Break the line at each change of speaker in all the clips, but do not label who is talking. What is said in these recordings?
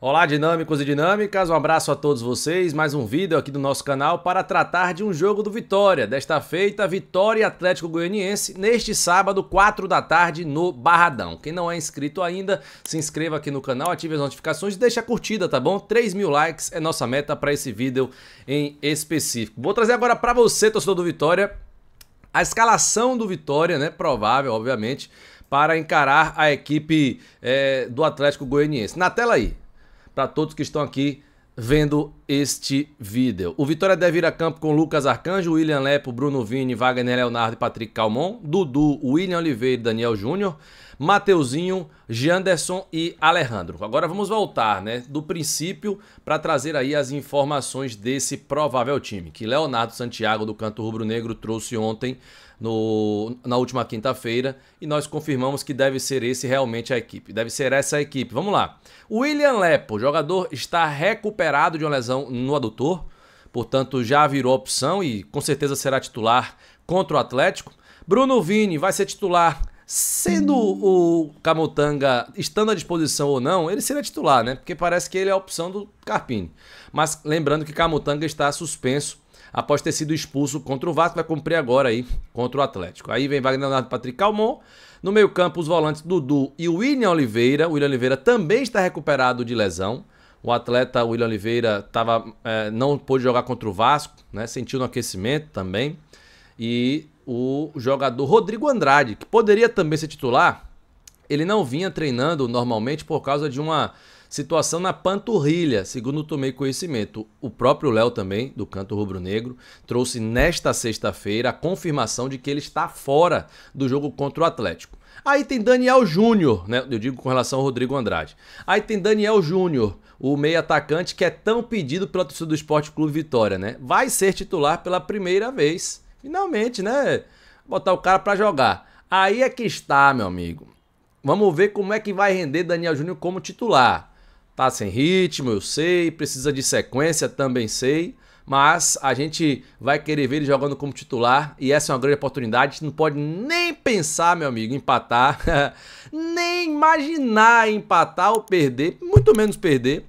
Olá, dinâmicos e dinâmicas, um abraço a todos vocês. Mais um vídeo aqui do nosso canal para tratar de um jogo do Vitória. Desta feita, Vitória Atlético Goianiense, neste sábado, 4 da tarde, no Barradão. Quem não é inscrito ainda, se inscreva aqui no canal, ative as notificações e deixe a curtida, tá bom? 3 mil likes é nossa meta para esse vídeo em específico. Vou trazer agora para você, torcedor do Vitória, a escalação do Vitória, né? Provável, obviamente, para encarar a equipe é, do Atlético Goianiense. Na tela aí para todos que estão aqui vendo este vídeo. O Vitória deve ir a campo com Lucas Arcanjo, William Lepo, Bruno Vini, Wagner Leonardo e Patrick Calmon, Dudu, William Oliveira e Daniel Júnior, Mateuzinho, Janderson e Alejandro. Agora vamos voltar né, do princípio para trazer aí as informações desse provável time que Leonardo Santiago do Canto Rubro Negro trouxe ontem no, na última quinta-feira e nós confirmamos que deve ser esse realmente a equipe. Deve ser essa a equipe. Vamos lá. William Lepo, jogador, está recuperado de uma lesão no adutor, portanto já virou opção e com certeza será titular contra o Atlético. Bruno Vini vai ser titular Sendo uhum. o Camutanga estando à disposição ou não, ele seria titular, né? Porque parece que ele é a opção do Carpini. Mas lembrando que Camutanga está suspenso após ter sido expulso contra o Vasco, vai cumprir agora aí contra o Atlético. Aí vem Wagner Leonardo Patrick Calmon. No meio-campo, os volantes Dudu e William Oliveira. O William Oliveira também está recuperado de lesão. O atleta William Oliveira tava, é, não pôde jogar contra o Vasco, né? sentiu no aquecimento também. E o jogador Rodrigo Andrade, que poderia também ser titular. Ele não vinha treinando normalmente por causa de uma situação na panturrilha, segundo tomei conhecimento. O próprio Léo também, do Canto Rubro Negro, trouxe nesta sexta-feira a confirmação de que ele está fora do jogo contra o Atlético. Aí tem Daniel Júnior, né? Eu digo com relação ao Rodrigo Andrade. Aí tem Daniel Júnior, o meio atacante que é tão pedido pela torcida do Esporte Clube Vitória, né? Vai ser titular pela primeira vez Finalmente, né? Botar o cara para jogar. Aí é que está, meu amigo. Vamos ver como é que vai render Daniel Júnior como titular. Tá sem ritmo, eu sei, precisa de sequência, também sei, mas a gente vai querer ver ele jogando como titular e essa é uma grande oportunidade. A gente não pode nem pensar, meu amigo, empatar, nem imaginar empatar ou perder, muito menos perder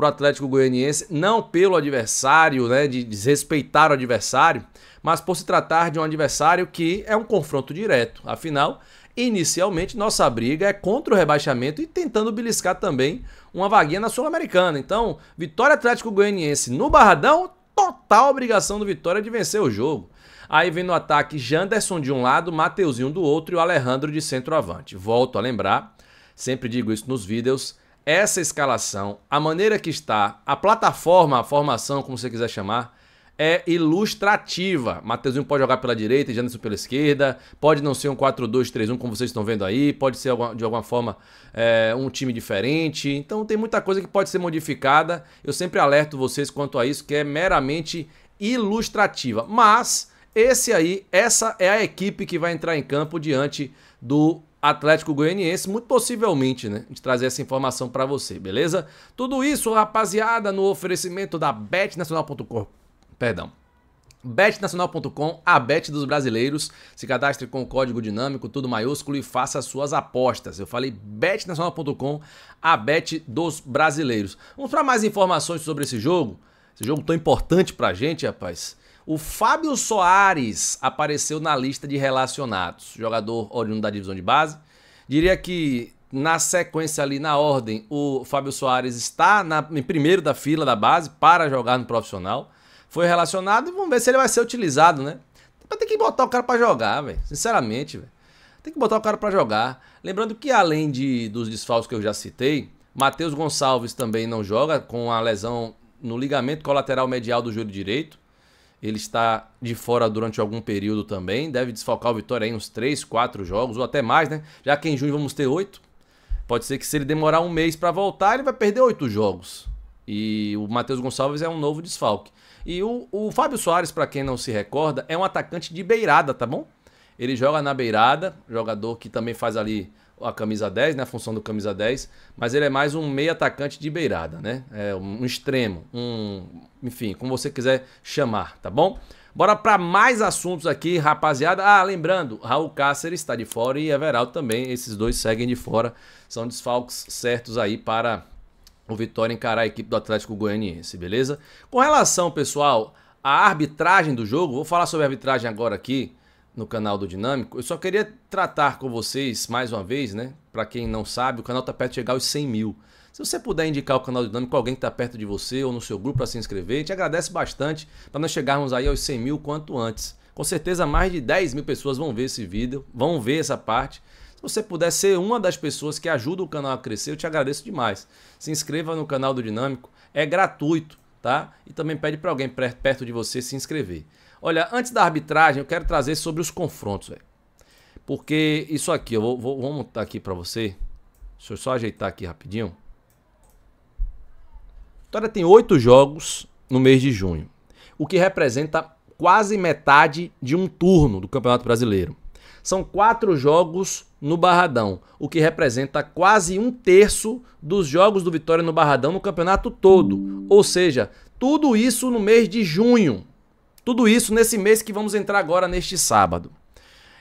para o Atlético Goianiense, não pelo adversário, né, de desrespeitar o adversário, mas por se tratar de um adversário que é um confronto direto. Afinal, inicialmente nossa briga é contra o rebaixamento e tentando beliscar também uma vaguinha na Sul-Americana. Então, vitória Atlético Goianiense no Barradão, total obrigação do Vitória de vencer o jogo. Aí vem no ataque Janderson de um lado, Mateuzinho do outro e o Alejandro de centroavante. Volto a lembrar, sempre digo isso nos vídeos, essa escalação, a maneira que está, a plataforma, a formação, como você quiser chamar, é ilustrativa. Mateuzinho pode jogar pela direita Janderson pela esquerda. Pode não ser um 4-2-3-1, como vocês estão vendo aí. Pode ser, de alguma forma, é, um time diferente. Então tem muita coisa que pode ser modificada. Eu sempre alerto vocês quanto a isso, que é meramente ilustrativa. Mas esse aí, essa é a equipe que vai entrar em campo diante do Atlético Goianiense, muito possivelmente, né? De trazer essa informação para você, beleza? Tudo isso, rapaziada, no oferecimento da betnacional.com. Perdão. betnacional.com, a bet dos brasileiros. Se cadastre com o código dinâmico, tudo maiúsculo e faça suas apostas. Eu falei betnacional.com, a bet dos brasileiros. Vamos para mais informações sobre esse jogo? Esse jogo tão importante pra gente, rapaz. O Fábio Soares apareceu na lista de relacionados, jogador oriundo da divisão de base. Diria que na sequência ali, na ordem, o Fábio Soares está na, em primeiro da fila da base para jogar no profissional. Foi relacionado e vamos ver se ele vai ser utilizado, né? Tem que botar o cara para jogar, velho. Sinceramente, velho. Tem que botar o cara para jogar. Lembrando que além de, dos desfalques que eu já citei, Matheus Gonçalves também não joga com a lesão no ligamento colateral medial do joelho direito ele está de fora durante algum período também. Deve desfalcar o Vitória aí uns 3, 4 jogos, ou até mais, né? Já que em junho vamos ter 8. Pode ser que se ele demorar um mês para voltar, ele vai perder 8 jogos. E o Matheus Gonçalves é um novo desfalque. E o, o Fábio Soares, para quem não se recorda, é um atacante de beirada, tá bom? Ele joga na beirada, jogador que também faz ali a camisa 10, né? A função do camisa 10, mas ele é mais um meio atacante de beirada, né? É um extremo, um, enfim, como você quiser chamar, tá bom? Bora para mais assuntos aqui, rapaziada. Ah, lembrando, Raul Cáceres está de fora e Everaldo também. Esses dois seguem de fora. São desfalques certos aí para o Vitória encarar a equipe do Atlético Goianiense, beleza? Com relação, pessoal, à arbitragem do jogo, vou falar sobre a arbitragem agora aqui no canal do Dinâmico. Eu só queria tratar com vocês mais uma vez, né? Para quem não sabe, o canal tá perto de chegar aos 100 mil. Se você puder indicar o canal Dinâmico a alguém que está perto de você ou no seu grupo para se inscrever, te agradece bastante para nós chegarmos aí aos 100 mil quanto antes. Com certeza mais de 10 mil pessoas vão ver esse vídeo, vão ver essa parte. Se você puder ser uma das pessoas que ajuda o canal a crescer, eu te agradeço demais. Se inscreva no canal do Dinâmico, é gratuito, tá? E também pede para alguém perto de você se inscrever. Olha, antes da arbitragem, eu quero trazer sobre os confrontos, velho. Porque isso aqui, eu vou, vou, vou montar aqui para você. Deixa eu só ajeitar aqui rapidinho. Vitória tem oito jogos no mês de junho, o que representa quase metade de um turno do Campeonato Brasileiro. São quatro jogos no Barradão, o que representa quase um terço dos jogos do Vitória no Barradão no campeonato todo. Ou seja, tudo isso no mês de junho. Tudo isso nesse mês que vamos entrar agora neste sábado.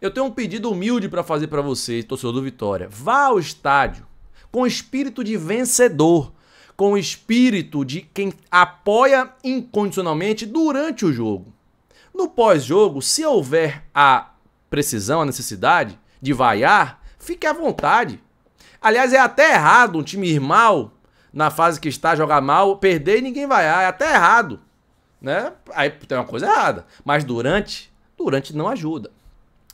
Eu tenho um pedido humilde para fazer para você, torcedor do Vitória. Vá ao estádio com espírito de vencedor, com espírito de quem apoia incondicionalmente durante o jogo. No pós-jogo, se houver a precisão, a necessidade de vaiar, fique à vontade. Aliás, é até errado um time ir mal na fase que está jogar mal, perder e ninguém vaiar, é até errado né? Aí tem uma coisa errada. Mas durante, durante não ajuda.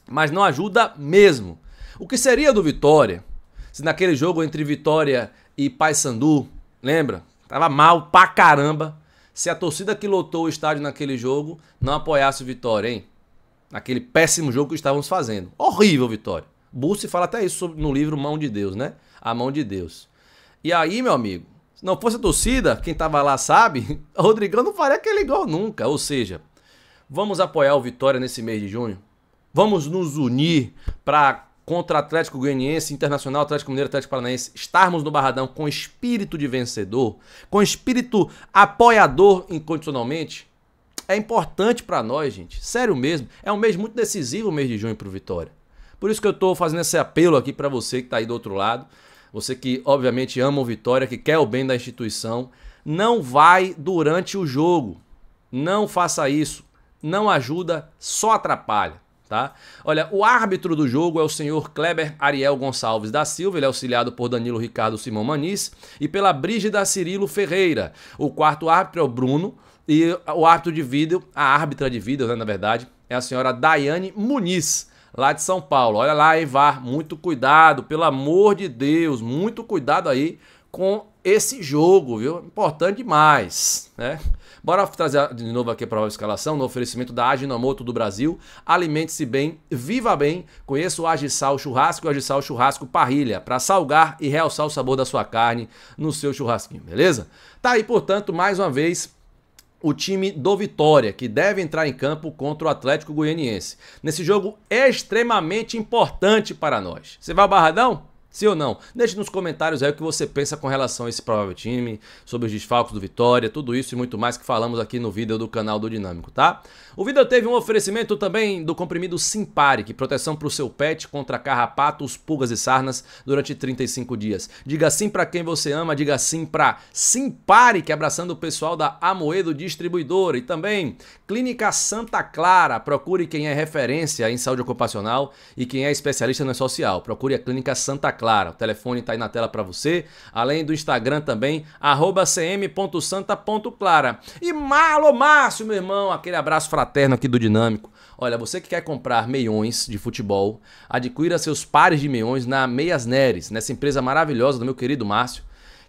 Mas não ajuda mesmo. O que seria do Vitória se naquele jogo entre Vitória e Paysandu, lembra? Tava mal pra caramba. Se a torcida que lotou o estádio naquele jogo não apoiasse o Vitória, hein? Naquele péssimo jogo que estávamos fazendo. Horrível, Vitória. Bussi fala até isso no livro Mão de Deus, né? A Mão de Deus. E aí, meu amigo, se não fosse a torcida, quem estava lá sabe, Rodrigão não faria aquele gol nunca. Ou seja, vamos apoiar o Vitória nesse mês de junho? Vamos nos unir para contra Atlético Goianiense, Internacional, Atlético Mineiro, Atlético Paranaense, estarmos no Barradão com espírito de vencedor, com espírito apoiador incondicionalmente, é importante para nós, gente. Sério mesmo. É um mês muito decisivo o mês de junho para o Vitória. Por isso que eu estou fazendo esse apelo aqui para você que está aí do outro lado você que obviamente ama o Vitória, que quer o bem da instituição, não vai durante o jogo. Não faça isso. Não ajuda, só atrapalha. Tá? Olha, o árbitro do jogo é o senhor Kleber Ariel Gonçalves da Silva, ele é auxiliado por Danilo Ricardo Simão Manis e pela Brígida Cirilo Ferreira. O quarto árbitro é o Bruno e o árbitro de vídeo, a árbitra de vídeo, né, na verdade, é a senhora Daiane Muniz lá de São Paulo. Olha lá, Eivar, muito cuidado, pelo amor de Deus, muito cuidado aí com esse jogo, viu? Importante demais, né? Bora trazer de novo aqui para a escalação, no oferecimento da Aginomoto do Brasil. Alimente-se bem, viva bem. Conheça o Agisal Churrasco e o Agisal Churrasco Parrilha, para salgar e realçar o sabor da sua carne no seu churrasquinho, beleza? Tá aí, portanto, mais uma vez, o time do Vitória, que deve entrar em campo contra o Atlético Goianiense. Nesse jogo extremamente importante para nós. Você vai ao Barradão? Sim ou não? Deixe nos comentários aí o que você pensa com relação a esse provável time, sobre os desfalques do Vitória, tudo isso e muito mais que falamos aqui no vídeo do canal do Dinâmico, tá? O vídeo teve um oferecimento também do comprimido Simpare, que proteção para o seu pet contra carrapatos, pulgas e sarnas durante 35 dias. Diga sim para quem você ama, diga sim para Simpare, que é abraçando o pessoal da Amoedo Distribuidora. E também Clínica Santa Clara, procure quem é referência em saúde ocupacional e quem é especialista no social. Procure a Clínica Santa Clara Clara. O telefone está aí na tela para você. Além do Instagram também, cm.santa.clara. E Malo Márcio, meu irmão, aquele abraço fraterno aqui do Dinâmico. Olha, você que quer comprar meiões de futebol, adquira seus pares de meiões na Meias Neres, nessa empresa maravilhosa do meu querido Márcio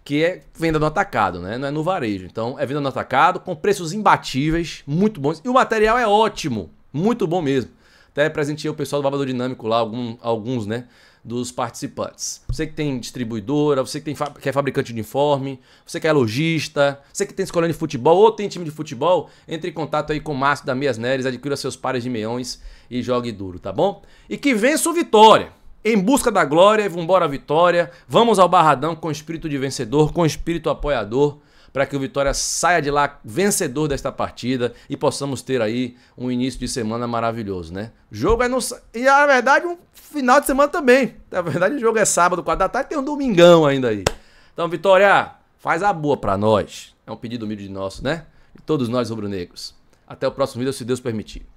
que é venda no atacado, né? Não é no varejo. Então, é venda no atacado com preços imbatíveis, muito bons. E o material é ótimo, muito bom mesmo. Até presenteei o pessoal do Babador Dinâmico lá, algum, alguns, né? dos participantes. Você que tem distribuidora, você que, tem, que é fabricante de uniforme, você que é lojista, você que tem escolinha de futebol ou tem time de futebol, entre em contato aí com o Márcio da Meias Neres, adquira seus pares de meiões e jogue duro, tá bom? E que vença o Vitória! Em busca da glória, vambora a vitória, vamos ao Barradão com espírito de vencedor, com espírito apoiador, para que o Vitória saia de lá vencedor desta partida e possamos ter aí um início de semana maravilhoso, né? jogo é no. E na verdade, um final de semana também. Na verdade, o jogo é sábado, 4 da tarde, tem um domingão ainda aí. Então, Vitória, faz a boa para nós. É um pedido humilde de nosso, né? E todos nós rubro-negros. Até o próximo vídeo, se Deus permitir.